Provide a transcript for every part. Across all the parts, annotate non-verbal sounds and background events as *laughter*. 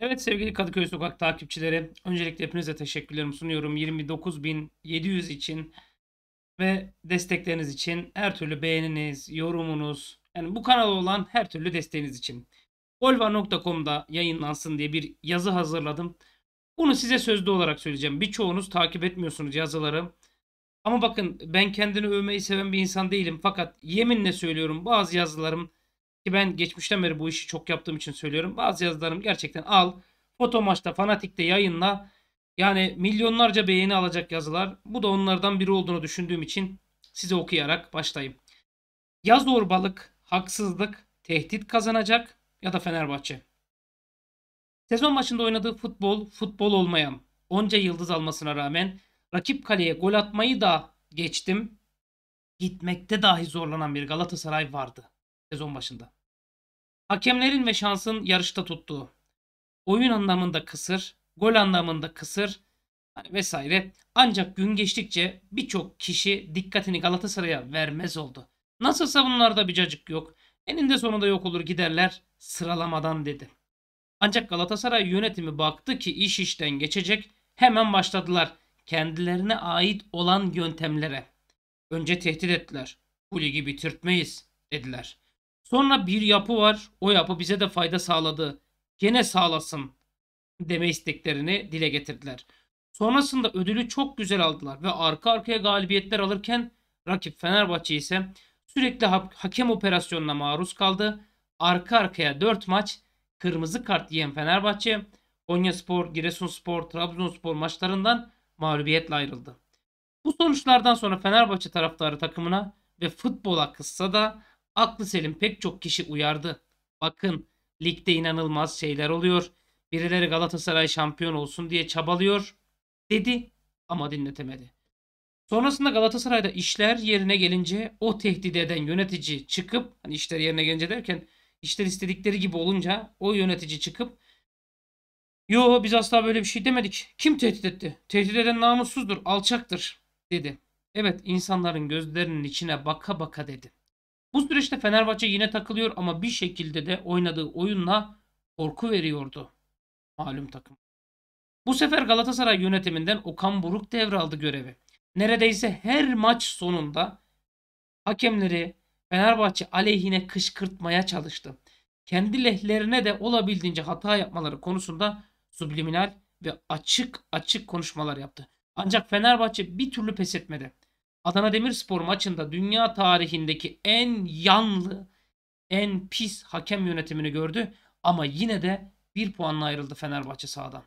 Evet sevgili Kadıköy Sokak takipçileri. Öncelikle hepinize teşekkürlerimi sunuyorum. 29.700 için ve destekleriniz için her türlü beğeniniz, yorumunuz yani bu kanala olan her türlü desteğiniz için. Golva.com'da yayınlansın diye bir yazı hazırladım. Bunu size sözlü olarak söyleyeceğim. Birçoğunuz takip etmiyorsunuz yazıları. Ama bakın ben kendini övmeyi seven bir insan değilim. Fakat yeminle söylüyorum bazı yazılarım ki ben geçmişten beri bu işi çok yaptığım için söylüyorum. Bazı yazılarım gerçekten al. Foto maçta Fanatik'te yayınla. Yani milyonlarca beğeni alacak yazılar. Bu da onlardan biri olduğunu düşündüğüm için size okuyarak başlayayım. Ya zorbalık, haksızlık, tehdit kazanacak ya da Fenerbahçe. Sezon başında oynadığı futbol, futbol olmayan, onca yıldız almasına rağmen rakip kaleye gol atmayı da geçtim. Gitmekte dahi zorlanan bir Galatasaray vardı sezon başında. Hakemlerin ve şansın yarışta tuttuğu. Oyun anlamında kısır, gol anlamında kısır hani vesaire. Ancak gün geçtikçe birçok kişi dikkatini Galatasaray'a vermez oldu. Nasılsa bunlarda bir cacık yok. Eninde sonunda yok olur giderler sıralamadan dedi. Ancak Galatasaray yönetimi baktı ki iş işten geçecek hemen başladılar kendilerine ait olan yöntemlere. Önce tehdit ettiler. Bu ligi bitirtmeyiz dediler. Sonra bir yapı var. O yapı bize de fayda sağladı. Gene sağlasın deme isteklerini dile getirdiler. Sonrasında ödülü çok güzel aldılar ve arka arkaya galibiyetler alırken rakip Fenerbahçe ise sürekli ha hakem operasyonuna maruz kaldı. Arka arkaya 4 maç kırmızı kart yiyen Fenerbahçe Giresun Giresunspor, Trabzonspor maçlarından mağlubiyetle ayrıldı. Bu sonuçlardan sonra Fenerbahçe taraftarı takımına ve futbola kıssa da Aklı selim pek çok kişi uyardı. Bakın ligde inanılmaz şeyler oluyor. Birileri Galatasaray şampiyon olsun diye çabalıyor dedi ama dinletemedi. Sonrasında Galatasaray'da işler yerine gelince o tehdit eden yönetici çıkıp hani işler yerine gelince derken işler istedikleri gibi olunca o yönetici çıkıp Yo biz asla böyle bir şey demedik. Kim tehdit etti? Tehdit eden namussuzdur, alçaktır dedi. Evet insanların gözlerinin içine baka baka dedi. Bu süreçte Fenerbahçe yine takılıyor ama bir şekilde de oynadığı oyunla korku veriyordu malum takım. Bu sefer Galatasaray yönetiminden Okan Buruk devraldı görevi. Neredeyse her maç sonunda hakemleri Fenerbahçe aleyhine kışkırtmaya çalıştı. Kendi lehlerine de olabildiğince hata yapmaları konusunda subliminal ve açık açık konuşmalar yaptı. Ancak Fenerbahçe bir türlü pes etmedi. Adana Demirspor maçında dünya tarihindeki en yanlı, en pis hakem yönetimini gördü ama yine de bir puanla ayrıldı Fenerbahçe sahadan.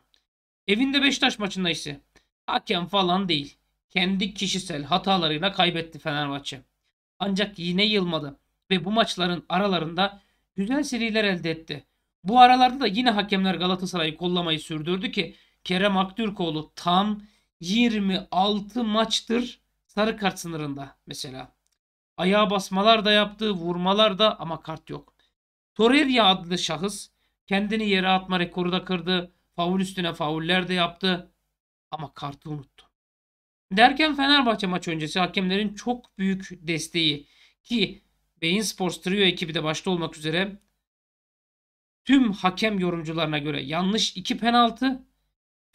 Evinde Beşiktaş maçında ise hakem falan değil. Kendi kişisel hatalarıyla kaybetti Fenerbahçe. Ancak yine yılmadı ve bu maçların aralarında güzel seriler elde etti. Bu aralarda da yine hakemler Galatasaray'ı kollamayı sürdürdü ki Kerem Aktürkoğlu tam 26 maçtır sarı kart sınırında mesela. Ayağa basmalar da yaptı, vurmalar da ama kart yok. Torreira adlı şahıs kendini yere atma rekoru da kırdı. Faul üstüne fauller de yaptı ama kartı unuttu. Derken Fenerbahçe maç öncesi hakemlerin çok büyük desteği ki Beyin Sports Trio ekibi de başta olmak üzere tüm hakem yorumcularına göre yanlış iki penaltı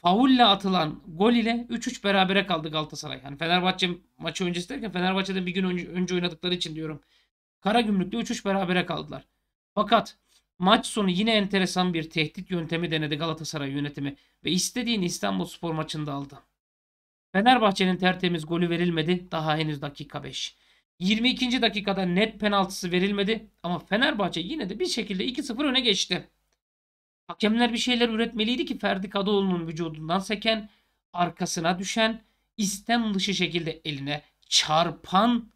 faulle atılan gol ile 3-3 berabere kaldı Galatasaray. Yani Fenerbahçe maçı öncesi derken Fenerbahçe'de bir gün önce, önce oynadıkları için diyorum. Karagümrük'te 3-3 berabere kaldılar. Fakat maç sonu yine enteresan bir tehdit yöntemi denedi Galatasaray yönetimi ve istediğini İstanbul Spor maçında aldı. Fenerbahçe'nin tertemiz golü verilmedi daha henüz dakika 5. 22. dakikada net penaltısı verilmedi ama Fenerbahçe yine de bir şekilde 2-0 öne geçti. Hakemler bir şeyler üretmeliydi ki Ferdi Kadıoğlu'nun vücudundan seken, arkasına düşen, istem dışı şekilde eline çarpan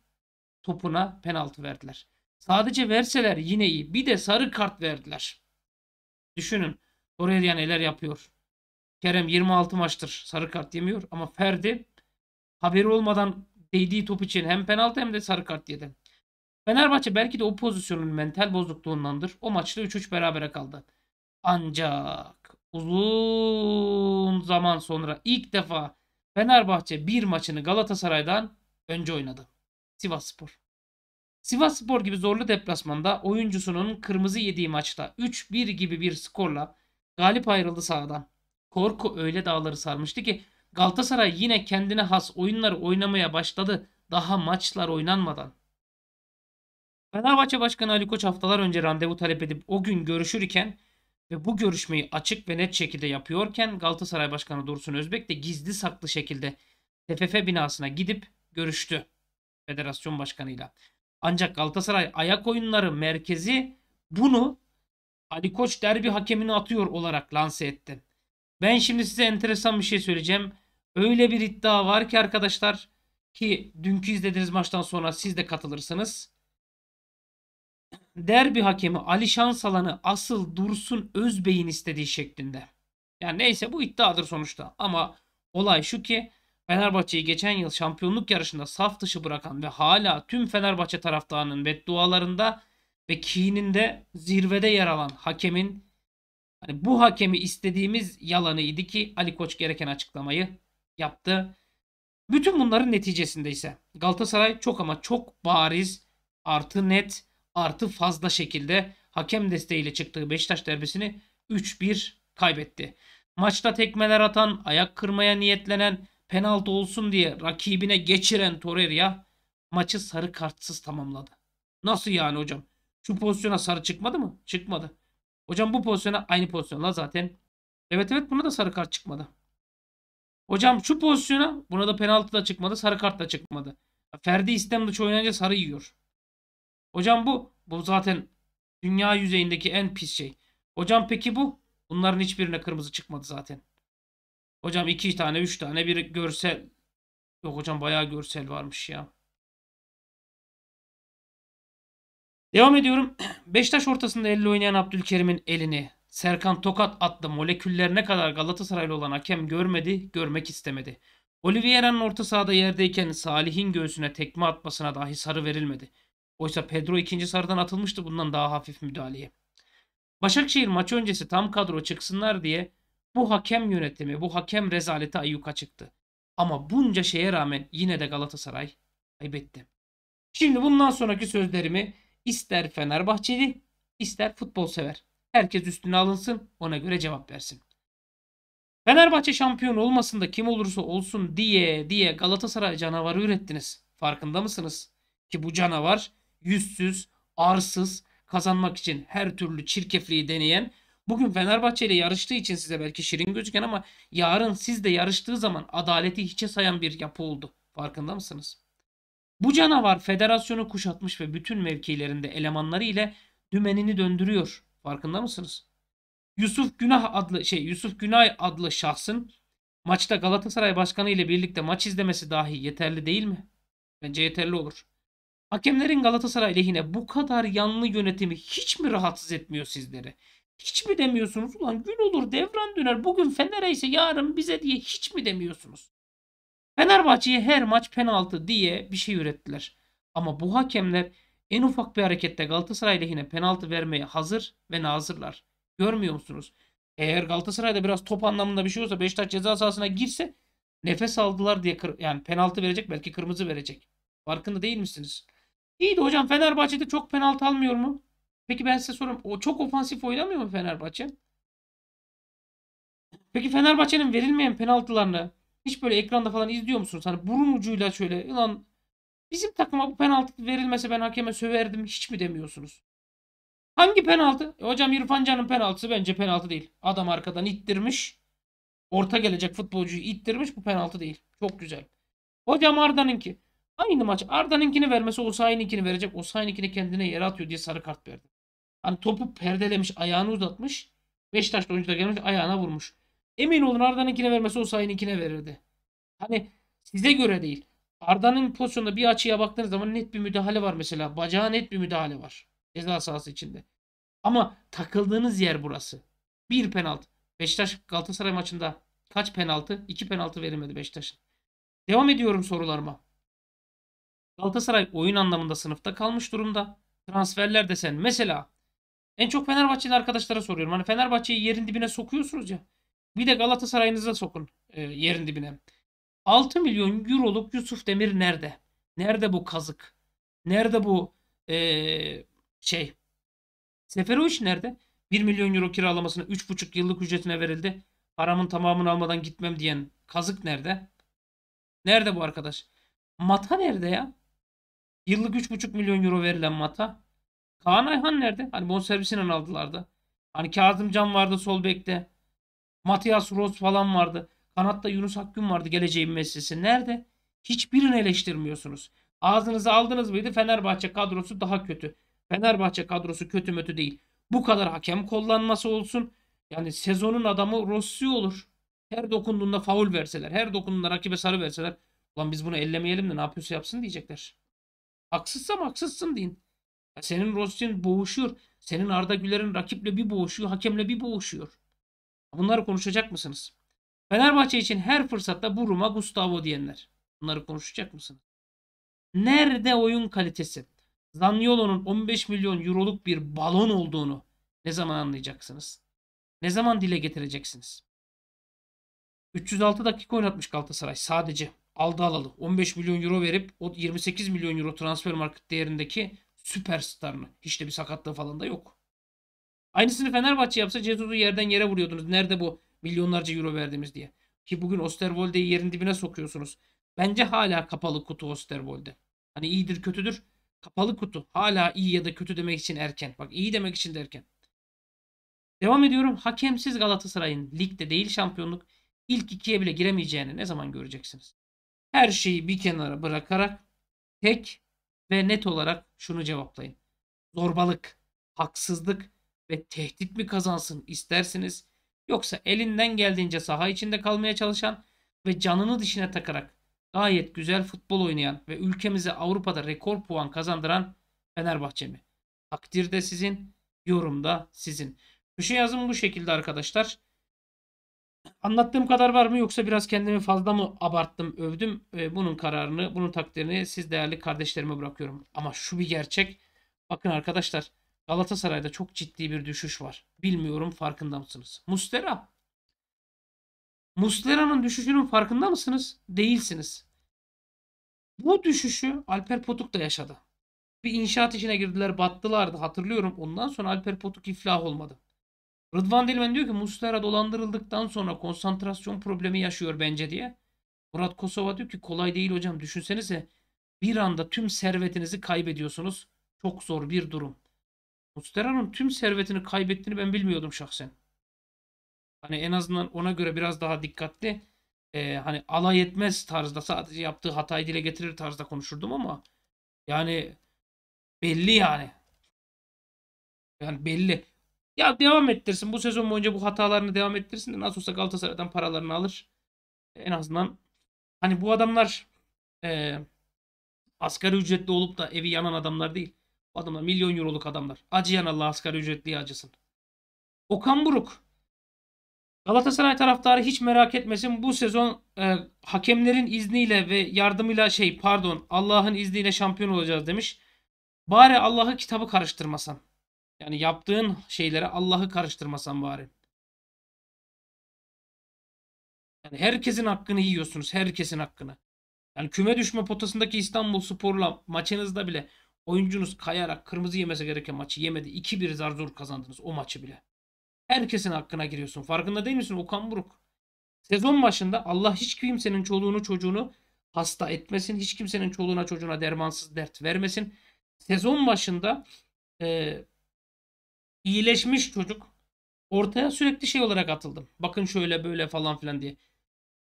topuna penaltı verdiler. Sadece verseler yine iyi. Bir de sarı kart verdiler. Düşünün. Torreira neler yapıyor. Kerem 26 maçtır sarı kart yemiyor ama Ferdi haberi olmadan değdiği top için hem penaltı hem de sarı kart yedi. Fenerbahçe belki de o pozisyonun mental bozukluğundandır. O maçta 3-3 berabere kaldı. Ancak uzun zaman sonra ilk defa Fenerbahçe bir maçını Galatasaray'dan önce oynadı. Sivasspor. Sivasspor gibi zorlu deplasmanda oyuncusunun kırmızı yediği maçta 3-1 gibi bir skorla galip ayrıldı sahadan. Korku öyle dağları sarmıştı ki Galatasaray yine kendine has oyunları oynamaya başladı daha maçlar oynanmadan. Fenerbahçe Başkanı Ali Koç haftalar önce randevu talep edip o gün görüşürken ve bu görüşmeyi açık ve net şekilde yapıyorken Galatasaray Başkanı Dursun Özbek de gizli saklı şekilde TFF binasına gidip görüştü federasyon başkanıyla. Ancak Galatasaray ayak oyunları merkezi bunu Ali Koç derbi hakemini atıyor olarak lanse etti. Ben şimdi size enteresan bir şey söyleyeceğim. Öyle bir iddia var ki arkadaşlar ki dünkü izlediğiniz maçtan sonra siz de katılırsınız derbi hakemi Ali Şansalan'ı asıl Dursun Özbey'in istediği şeklinde. Yani neyse bu iddiadır sonuçta. Ama olay şu ki Fenerbahçe'yi geçen yıl şampiyonluk yarışında saf dışı bırakan ve hala tüm Fenerbahçe taraftarının beddualarında ve kininde zirvede yer alan hakemin hani bu hakemi istediğimiz yalanıydı ki Ali Koç gereken açıklamayı yaptı. Bütün bunların neticesinde ise Galatasaray çok ama çok bariz artı net artı fazla şekilde hakem desteğiyle çıktığı Beşiktaş derbisini 3-1 kaybetti. Maçta tekmeler atan, ayak kırmaya niyetlenen, penaltı olsun diye rakibine geçiren Torreira maçı sarı kartsız tamamladı. Nasıl yani hocam? Şu pozisyona sarı çıkmadı mı? Çıkmadı. Hocam bu pozisyona aynı pozisyonla zaten. Evet evet buna da sarı kart çıkmadı. Hocam şu pozisyona buna da penaltı da çıkmadı, sarı kart da çıkmadı. Ferdi istem dışı oynayınca sarı yiyor. Hocam bu bu zaten dünya yüzeyindeki en pis şey. Hocam peki bu? Bunların hiçbirine kırmızı çıkmadı zaten. Hocam iki tane üç tane bir görsel. Yok hocam bayağı görsel varmış ya. Devam ediyorum. *clears throat* Beşiktaş ortasında elle oynayan Abdülkerim'in elini Serkan Tokat attı. adlı ne kadar Galatasaraylı olan hakem görmedi, görmek istemedi. Oliveira'nın orta sahada yerdeyken Salih'in göğsüne tekme atmasına dahi sarı verilmedi. Oysa Pedro ikinci sarıdan atılmıştı bundan daha hafif müdahaleye. Başakşehir maç öncesi tam kadro çıksınlar diye bu hakem yönetimi, bu hakem rezaleti ayyuka çıktı. Ama bunca şeye rağmen yine de Galatasaray kaybetti. Şimdi bundan sonraki sözlerimi ister Fenerbahçeli ister futbol sever. Herkes üstüne alınsın ona göre cevap versin. Fenerbahçe şampiyon olmasın da kim olursa olsun diye diye Galatasaray canavarı ürettiniz. Farkında mısınız? Ki bu canavar yüzsüz, arsız kazanmak için her türlü çirkefliği deneyen Bugün Fenerbahçe ile yarıştığı için size belki şirin gözüken ama yarın siz de yarıştığı zaman adaleti hiçe sayan bir yapı oldu. Farkında mısınız? Bu canavar federasyonu kuşatmış ve bütün mevkilerinde elemanları ile dümenini döndürüyor. Farkında mısınız? Yusuf Günah adlı şey Yusuf Günay adlı şahsın maçta Galatasaray Başkanı ile birlikte maç izlemesi dahi yeterli değil mi? Bence yeterli olur. Hakemlerin Galatasaray lehine bu kadar yanlı yönetimi hiç mi rahatsız etmiyor sizleri? Hiç mi demiyorsunuz? Ulan gün olur devran döner. Bugün Fener'e ise yarın bize diye hiç mi demiyorsunuz? Fenerbahçe'ye her maç penaltı diye bir şey ürettiler. Ama bu hakemler en ufak bir harekette Galatasaray lehine penaltı vermeye hazır ve nazırlar. Görmüyor musunuz? Eğer Galatasaray'da biraz top anlamında bir şey olsa Beşiktaş ceza sahasına girse nefes aldılar diye yani penaltı verecek belki kırmızı verecek. Farkında değil misiniz? İyi de hocam Fenerbahçe'de çok penaltı almıyor mu? Peki ben size soruyorum. O çok ofansif oynamıyor mu Fenerbahçe? Peki Fenerbahçe'nin verilmeyen penaltılarını hiç böyle ekranda falan izliyor musunuz? Hani burun ucuyla şöyle lan bizim takıma bu penaltı verilmese ben hakeme söverdim hiç mi demiyorsunuz? Hangi penaltı? E hocam İrfan Can'ın penaltısı bence penaltı değil. Adam arkadan ittirmiş. Orta gelecek futbolcuyu ittirmiş bu penaltı değil. Çok güzel. Hocam Arda'nınki. Aynı maç Arda'nınkini vermesi Osayi'ninkini verecek. Osayi'ninkini kendine yere atıyor diye sarı kart verdi. Hani topu perdelemiş, ayağını uzatmış. Beşiktaşlı oyuncu da gelmiş ayağına vurmuş. Emin olun Arda'nınkine vermesi Osayi'ninkine verirdi. Hani size göre değil. Arda'nın pozisyonda bir açıya baktığınız zaman net bir müdahale var mesela. Bacağa net bir müdahale var. Ceza sahası içinde. Ama takıldığınız yer burası. Bir penaltı. Beşiktaş Galatasaray maçında kaç penaltı? İki penaltı verilmedi Beşiktaş'ın. Devam ediyorum sorularıma. Galatasaray oyun anlamında sınıfta kalmış durumda. Transferler desen mesela en çok Fenerbahçe'nin arkadaşlara soruyorum. Hani Fenerbahçe'yi yerin dibine sokuyorsunuz ya. Bir de Galatasaray'ınıza sokun e, yerin dibine. 6 milyon euroluk Yusuf Demir nerede? Nerede bu kazık? Nerede bu e, şey? Seferovic nerede? 1 milyon euro kiralamasına 3,5 yıllık ücretine verildi. Paramın tamamını almadan gitmem diyen kazık nerede? Nerede bu arkadaş? Mata nerede ya? Yıllık 3,5 milyon euro verilen Mata. Kaan Ayhan nerede? Hani bonservisinden aldılar da. Hani Kazım Can vardı sol bekte. Matias Ross falan vardı. Kanatta Yunus Akgün vardı geleceğin meselesi. Nerede? Hiçbirini eleştirmiyorsunuz. Ağzınıza aldınız mıydı? Fenerbahçe kadrosu daha kötü. Fenerbahçe kadrosu kötü mötü değil. Bu kadar hakem kullanması olsun. Yani sezonun adamı Rossi olur. Her dokunduğunda faul verseler, her dokunduğunda rakibe sarı verseler. Ulan biz bunu ellemeyelim de ne yapıyorsa yapsın diyecekler. Haksızsam haksızsın deyin. Ya senin Rosin boğuşuyor. Senin Arda Güler'in rakiple bir boğuşuyor. Hakemle bir boğuşuyor. Bunları konuşacak mısınız? Fenerbahçe için her fırsatta Buruma Gustavo diyenler. Bunları konuşacak mısınız? Nerede oyun kalitesi? Zaniolo'nun 15 milyon euroluk bir balon olduğunu ne zaman anlayacaksınız? Ne zaman dile getireceksiniz? 306 dakika oynatmış Galatasaray sadece aldı alalı 15 milyon euro verip o 28 milyon euro transfer market değerindeki süperstarını. Hiç de bir sakatlığı falan da yok. Aynısını Fenerbahçe yapsa Cezuz'u yerden yere vuruyordunuz. Nerede bu milyonlarca euro verdiğimiz diye. Ki bugün Osterwolde'yi yerin dibine sokuyorsunuz. Bence hala kapalı kutu Osterwolde. Hani iyidir kötüdür. Kapalı kutu. Hala iyi ya da kötü demek için erken. Bak iyi demek için de erken. Devam ediyorum. Hakemsiz Galatasaray'ın ligde değil şampiyonluk ilk ikiye bile giremeyeceğini ne zaman göreceksiniz? Her şeyi bir kenara bırakarak tek ve net olarak şunu cevaplayın. Zorbalık, haksızlık ve tehdit mi kazansın istersiniz yoksa elinden geldiğince saha içinde kalmaya çalışan ve canını dişine takarak gayet güzel futbol oynayan ve ülkemize Avrupa'da rekor puan kazandıran Fenerbahçe mi? Takdir de sizin, yorum da sizin. Köşe yazım bu şekilde arkadaşlar. Anlattığım kadar var mı yoksa biraz kendimi fazla mı abarttım, övdüm? Ee, bunun kararını, bunun takdirini siz değerli kardeşlerime bırakıyorum. Ama şu bir gerçek. Bakın arkadaşlar Galatasaray'da çok ciddi bir düşüş var. Bilmiyorum farkında mısınız? Mustera. Mustera'nın düşüşünün farkında mısınız? Değilsiniz. Bu düşüşü Alper Potuk da yaşadı. Bir inşaat işine girdiler, battılardı hatırlıyorum. Ondan sonra Alper Potuk iflah olmadı. Rıdvan Dilmen diyor ki Muslera dolandırıldıktan sonra konsantrasyon problemi yaşıyor bence diye. Murat Kosova diyor ki kolay değil hocam düşünsenize bir anda tüm servetinizi kaybediyorsunuz. Çok zor bir durum. Mustera'nın tüm servetini kaybettiğini ben bilmiyordum şahsen. Hani en azından ona göre biraz daha dikkatli e, hani alay etmez tarzda sadece yaptığı hatayı dile getirir tarzda konuşurdum ama yani belli yani. Yani belli. Ya devam ettirsin. Bu sezon boyunca bu hatalarını devam ettirsin de nasıl olsa Galatasaray'dan paralarını alır. En azından hani bu adamlar e, asgari ücretli olup da evi yanan adamlar değil. Bu adamlar milyon euroluk adamlar. Acıyan Allah asgari ücretliye acısın. Okan Buruk. Galatasaray taraftarı hiç merak etmesin. Bu sezon e, hakemlerin izniyle ve yardımıyla şey pardon Allah'ın izniyle şampiyon olacağız demiş. Bari Allah'ı kitabı karıştırmasan. Yani yaptığın şeylere Allah'ı karıştırmasan bari. Yani herkesin hakkını yiyorsunuz. Herkesin hakkını. Yani küme düşme potasındaki İstanbul Spor'la maçınızda bile oyuncunuz kayarak kırmızı yemesi gereken maçı yemedi. 2-1 zar zor kazandınız o maçı bile. Herkesin hakkına giriyorsun. Farkında değil misin Okan Buruk? Sezon başında Allah hiç kimsenin çoluğunu çocuğunu hasta etmesin. Hiç kimsenin çoluğuna çocuğuna dermansız dert vermesin. Sezon başında e, iyileşmiş çocuk ortaya sürekli şey olarak atıldım. Bakın şöyle böyle falan filan diye.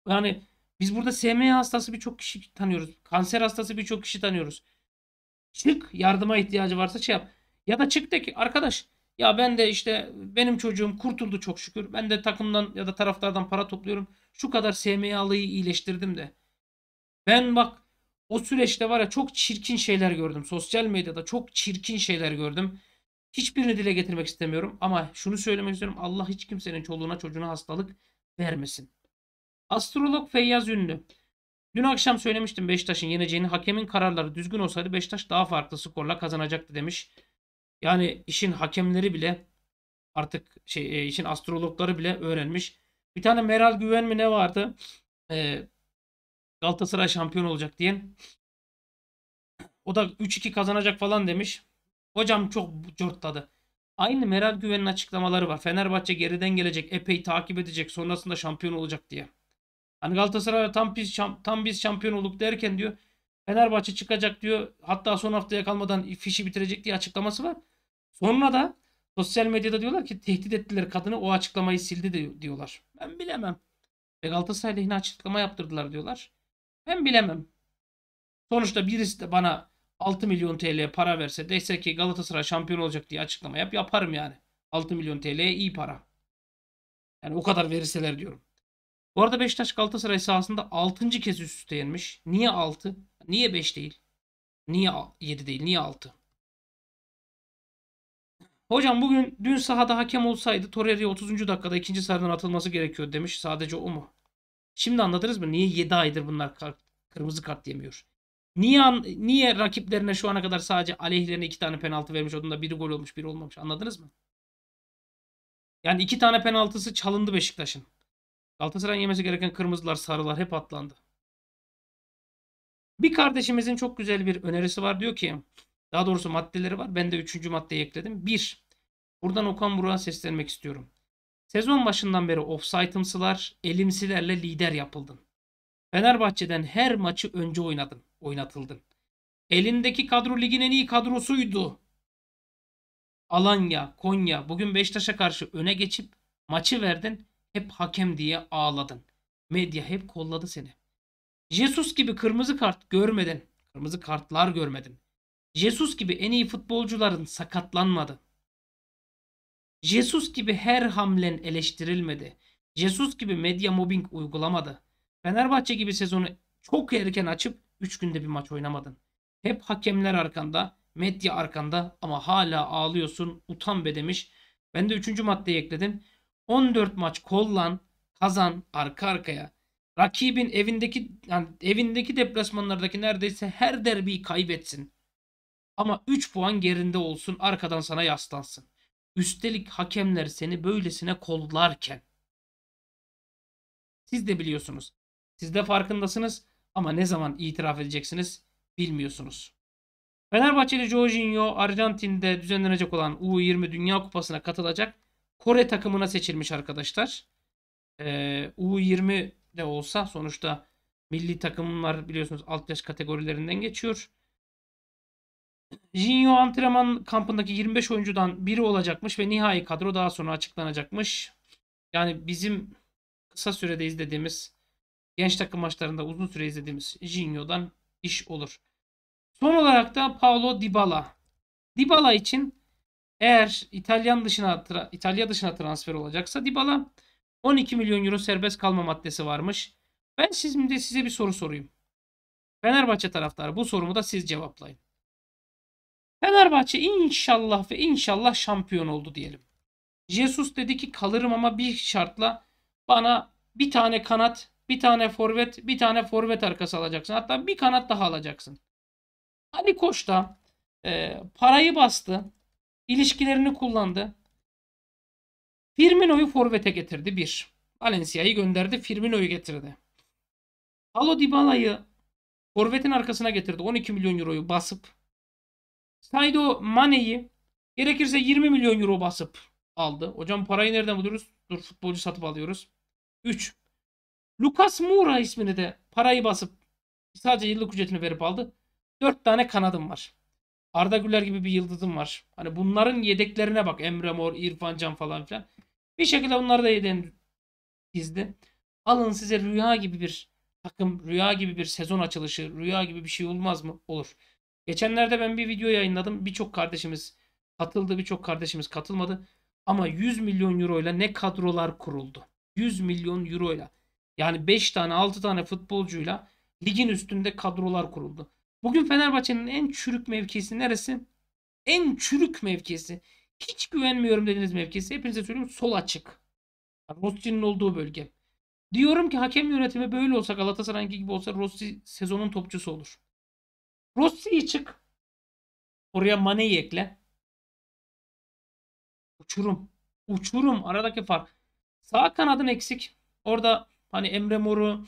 Yani biz burada SMA hastası birçok kişi tanıyoruz. Kanser hastası birçok kişi tanıyoruz. Çık yardıma ihtiyacı varsa şey yap. Ya da çık de ki arkadaş ya ben de işte benim çocuğum kurtuldu çok şükür. Ben de takımdan ya da taraftardan para topluyorum. Şu kadar SMA'lıyı iyileştirdim de. Ben bak o süreçte var ya çok çirkin şeyler gördüm. Sosyal medyada çok çirkin şeyler gördüm. Hiçbirini dile getirmek istemiyorum ama şunu söylemek istiyorum. Allah hiç kimsenin çoluğuna çocuğuna hastalık vermesin. Astrolog Feyyaz Ünlü. Dün akşam söylemiştim Beşiktaş'ın yeneceğini. Hakemin kararları düzgün olsaydı Beşiktaş daha farklı skorla kazanacaktı demiş. Yani işin hakemleri bile artık şey e, işin astrologları bile öğrenmiş. Bir tane Meral Güven mi ne vardı? Ee, Galatasaray şampiyon olacak diyen. O da 3-2 kazanacak falan demiş. Hocam çok cırtladı. Aynı Meral Güven'in açıklamaları var. Fenerbahçe geriden gelecek, epey takip edecek, sonrasında şampiyon olacak diye. Hani Galatasaray tam biz, şam, tam biz şampiyon olup derken diyor Fenerbahçe çıkacak diyor. Hatta son haftaya kalmadan fişi bitirecek diye açıklaması var. Sonra da sosyal medyada diyorlar ki tehdit ettiler kadını o açıklamayı sildi de, diyorlar. Ben bilemem. Ve Galatasaray lehine açıklama yaptırdılar diyorlar. Ben bilemem. Sonuçta birisi de bana 6 milyon TL para verse dese ki Galatasaray şampiyon olacak diye açıklama yap yaparım yani. 6 milyon TL'ye iyi para. Yani o kadar verirseler diyorum. Bu arada Beşiktaş Galatasaray sahasında 6. kez üst üste yenmiş. Niye 6? Niye 5 değil? Niye 7 değil? Niye 6? Hocam bugün dün sahada hakem olsaydı Torreira 30. dakikada ikinci sarıdan atılması gerekiyor demiş. Sadece o mu? Şimdi anladınız mı? Niye 7 aydır bunlar kar kırmızı kart yemiyor? Niye niye rakiplerine şu ana kadar sadece aleyhlerine iki tane penaltı vermiş olduğunda biri gol olmuş biri olmamış anladınız mı? Yani iki tane penaltısı çalındı Beşiktaş'ın. Galatasaray'ın yemesi gereken kırmızılar sarılar hep atlandı. Bir kardeşimizin çok güzel bir önerisi var diyor ki daha doğrusu maddeleri var. Ben de üçüncü maddeyi ekledim. Bir, buradan Okan Burak'a seslenmek istiyorum. Sezon başından beri offside'ımsılar, elimsilerle lider yapıldın. Fenerbahçe'den her maçı önce oynadın. Oynatıldın. Elindeki kadro ligin en iyi kadrosuydu. Alanya, Konya bugün Beşiktaş'a karşı öne geçip maçı verdin. Hep hakem diye ağladın. Medya hep kolladı seni. Jesus gibi kırmızı kart görmedin. Kırmızı kartlar görmedin. Jesus gibi en iyi futbolcuların sakatlanmadı. Jesus gibi her hamlen eleştirilmedi. Jesus gibi medya mobbing uygulamadı. Fenerbahçe gibi sezonu çok erken açıp 3 günde bir maç oynamadın. Hep hakemler arkanda, medya arkanda ama hala ağlıyorsun, utan be demiş. Ben de 3. maddeyi ekledim. 14 maç kollan, kazan arka arkaya. Rakibin evindeki yani evindeki deplasmanlardaki neredeyse her derbiyi kaybetsin. Ama 3 puan gerinde olsun, arkadan sana yaslansın. Üstelik hakemler seni böylesine kollarken siz de biliyorsunuz. Siz de farkındasınız ama ne zaman itiraf edeceksiniz bilmiyorsunuz. Fenerbahçeli Jorginho Arjantin'de düzenlenecek olan U20 Dünya Kupası'na katılacak Kore takımına seçilmiş arkadaşlar. Ee, U20 de olsa sonuçta milli takımlar biliyorsunuz alt yaş kategorilerinden geçiyor. Jinho antrenman kampındaki 25 oyuncudan biri olacakmış ve nihai kadro daha sonra açıklanacakmış. Yani bizim kısa sürede izlediğimiz genç takım maçlarında uzun süre izlediğimiz Jinyo'dan iş olur. Son olarak da Paolo Dybala. Dybala için eğer İtalyan dışına İtalya dışına transfer olacaksa Dybala 12 milyon euro serbest kalma maddesi varmış. Ben şimdi size bir soru sorayım. Fenerbahçe taraftarı bu sorumu da siz cevaplayın. Fenerbahçe inşallah ve inşallah şampiyon oldu diyelim. Jesus dedi ki kalırım ama bir şartla bana bir tane kanat bir tane forvet, bir tane forvet arkası alacaksın. Hatta bir kanat daha alacaksın. Ali Koç da e, parayı bastı. ilişkilerini kullandı. Firmino'yu forvete getirdi. Bir. Valencia'yı gönderdi. Firmino'yu getirdi. Paulo Dybala'yı forvetin arkasına getirdi. 12 milyon euroyu basıp. Saido Mane'yi gerekirse 20 milyon euro basıp aldı. Hocam parayı nereden buluyoruz? Dur futbolcu satıp alıyoruz. 3. Lucas Moura ismini de parayı basıp sadece yıllık ücretini verip aldı. 4 tane kanadım var. Arda Güler gibi bir yıldızım var. Hani bunların yedeklerine bak. Emre Mor, İrfan Can falan filan. Bir şekilde bunları da yeden gizli. Alın size rüya gibi bir takım, rüya gibi bir sezon açılışı, rüya gibi bir şey olmaz mı? Olur. Geçenlerde ben bir video yayınladım. Birçok kardeşimiz katıldı, birçok kardeşimiz katılmadı. Ama 100 milyon euro ile ne kadrolar kuruldu. 100 milyon euro ile. Yani 5 tane 6 tane futbolcuyla ligin üstünde kadrolar kuruldu. Bugün Fenerbahçe'nin en çürük mevkisi neresi? En çürük mevkisi. Hiç güvenmiyorum dediğiniz mevkisi. Hepinize söylüyorum sol açık. Rossi'nin olduğu bölge. Diyorum ki hakem yönetimi böyle olsa Galatasaray'ınki gibi olsa Rossi sezonun topçusu olur. Rossi'yi çık. Oraya Mane'yi ekle. Uçurum. Uçurum. Aradaki fark. Sağ kanadın eksik. Orada Hani Emre Mor'u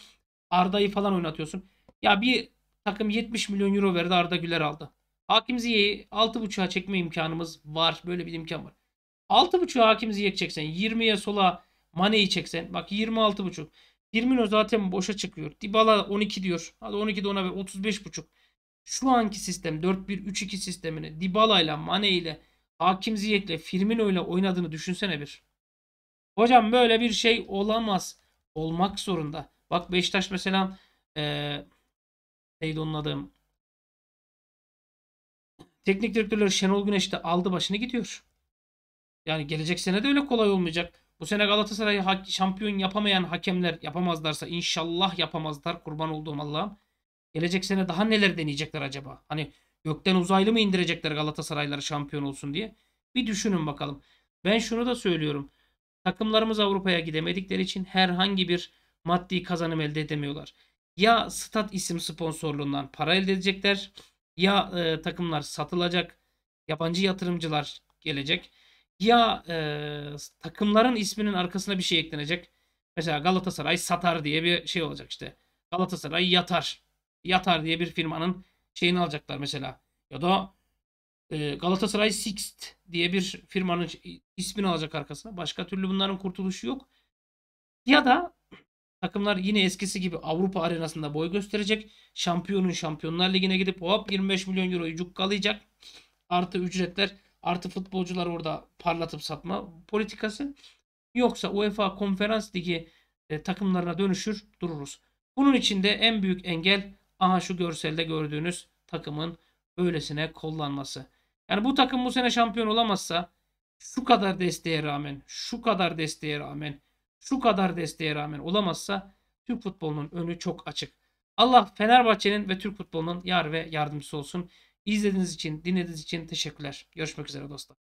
Arda'yı falan oynatıyorsun. Ya bir takım 70 milyon euro verdi Arda Güler aldı. Hakim Ziye'yi 6.5'a çekme imkanımız var. Böyle bir imkan var. 6.5'a Hakim Ziye çeksen 20'ye sola Mane'yi çeksen bak 26.5. Firmino zaten boşa çıkıyor. Dybala 12 diyor. Hadi 12 de ona ver. 35.5. Şu anki sistem 4-1-3-2 sistemini Dybala ile Mane ile Hakim Ziyek'le Firmino ile oynadığını düşünsene bir. Hocam böyle bir şey olamaz olmak zorunda. Bak Beşiktaş mesela e, neydi onun adı? Teknik direktörleri Şenol Güneş de aldı başını gidiyor. Yani gelecek sene de öyle kolay olmayacak. Bu sene Galatasaray'ı şampiyon yapamayan hakemler yapamazlarsa inşallah yapamazlar kurban olduğum Allah'ım. Gelecek sene daha neler deneyecekler acaba? Hani gökten uzaylı mı indirecekler Galatasaraylar şampiyon olsun diye? Bir düşünün bakalım. Ben şunu da söylüyorum. Takımlarımız Avrupa'ya gidemedikleri için herhangi bir maddi kazanım elde edemiyorlar. Ya stat isim sponsorluğundan para elde edecekler ya e, takımlar satılacak, yabancı yatırımcılar gelecek ya e, takımların isminin arkasına bir şey eklenecek. Mesela Galatasaray satar diye bir şey olacak işte. Galatasaray yatar. Yatar diye bir firmanın şeyini alacaklar mesela. Ya da ee, Galatasaray Sixt diye bir firmanın ismini alacak arkasına. Başka türlü bunların kurtuluşu yok. Ya da takımlar yine eskisi gibi Avrupa arenasında boy gösterecek. Şampiyonun Şampiyonlar Ligi'ne gidip hop 25 milyon euroyu cukkalayacak. Artı ücretler, artı futbolcular orada parlatıp satma politikası. Yoksa UEFA Konferans Ligi e, takımlarına dönüşür dururuz. Bunun için de en büyük engel aha şu görselde gördüğünüz takımın böylesine kollanması. Yani bu takım bu sene şampiyon olamazsa şu kadar desteğe rağmen, şu kadar desteğe rağmen, şu kadar desteğe rağmen olamazsa Türk futbolunun önü çok açık. Allah Fenerbahçe'nin ve Türk futbolunun yar ve yardımcısı olsun. İzlediğiniz için, dinlediğiniz için teşekkürler. Görüşmek üzere dostlar.